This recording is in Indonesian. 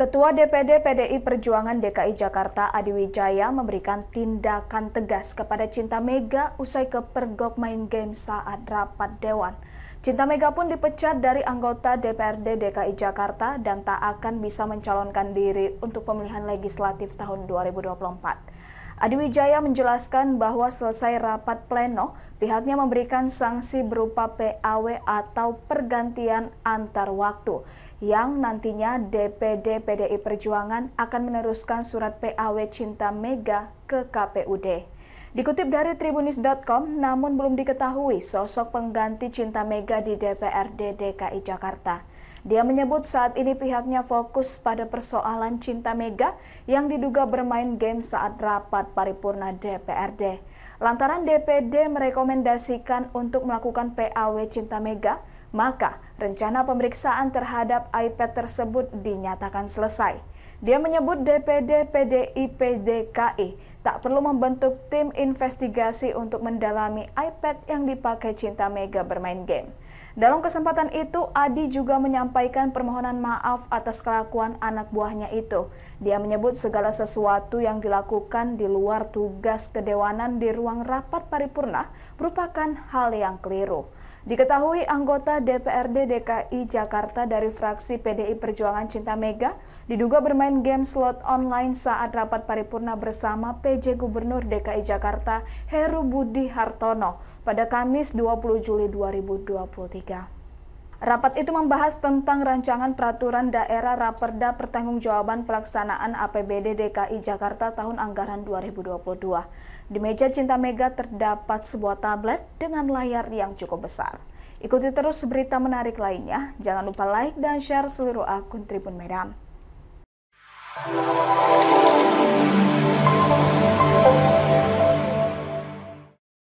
Ketua DPD PDI Perjuangan DKI Jakarta Adi Wijaya memberikan tindakan tegas kepada Cinta Mega usai kepergok main game saat rapat Dewan. Cinta Mega pun dipecat dari anggota DPRD DKI Jakarta dan tak akan bisa mencalonkan diri untuk pemilihan legislatif tahun 2024. Adi Wijaya menjelaskan bahwa selesai rapat pleno, pihaknya memberikan sanksi berupa PAW atau pergantian antar waktu yang nantinya DPD PDI Perjuangan akan meneruskan surat PAW Cinta Mega ke KPUD. Dikutip dari tribunis.com, namun belum diketahui sosok pengganti Cinta Mega di DPRD DKI Jakarta. Dia menyebut saat ini pihaknya fokus pada persoalan Cinta Mega yang diduga bermain game saat rapat paripurna DPRD. Lantaran DPD merekomendasikan untuk melakukan PAW Cinta Mega, maka rencana pemeriksaan terhadap iPad tersebut dinyatakan selesai. Dia menyebut DPD PDIP DKI tak perlu membentuk tim investigasi untuk mendalami iPad yang dipakai Cinta Mega bermain game. Dalam kesempatan itu, Adi juga menyampaikan permohonan maaf atas kelakuan anak buahnya itu. Dia menyebut segala sesuatu yang dilakukan di luar tugas kedewanan di ruang rapat paripurna merupakan hal yang keliru. Diketahui anggota DPRD DKI Jakarta dari fraksi PDI Perjuangan Cinta Mega diduga bermain game slot online saat rapat paripurna bersama PDI PJ Gubernur DKI Jakarta Heru Budi Hartono pada Kamis 20 Juli 2023. Rapat itu membahas tentang rancangan peraturan daerah Raperda Pertanggungjawaban Pelaksanaan APBD DKI Jakarta tahun anggaran 2022. Di meja Cinta Mega terdapat sebuah tablet dengan layar yang cukup besar. Ikuti terus berita menarik lainnya. Jangan lupa like dan share seluruh akun Tribun Medan.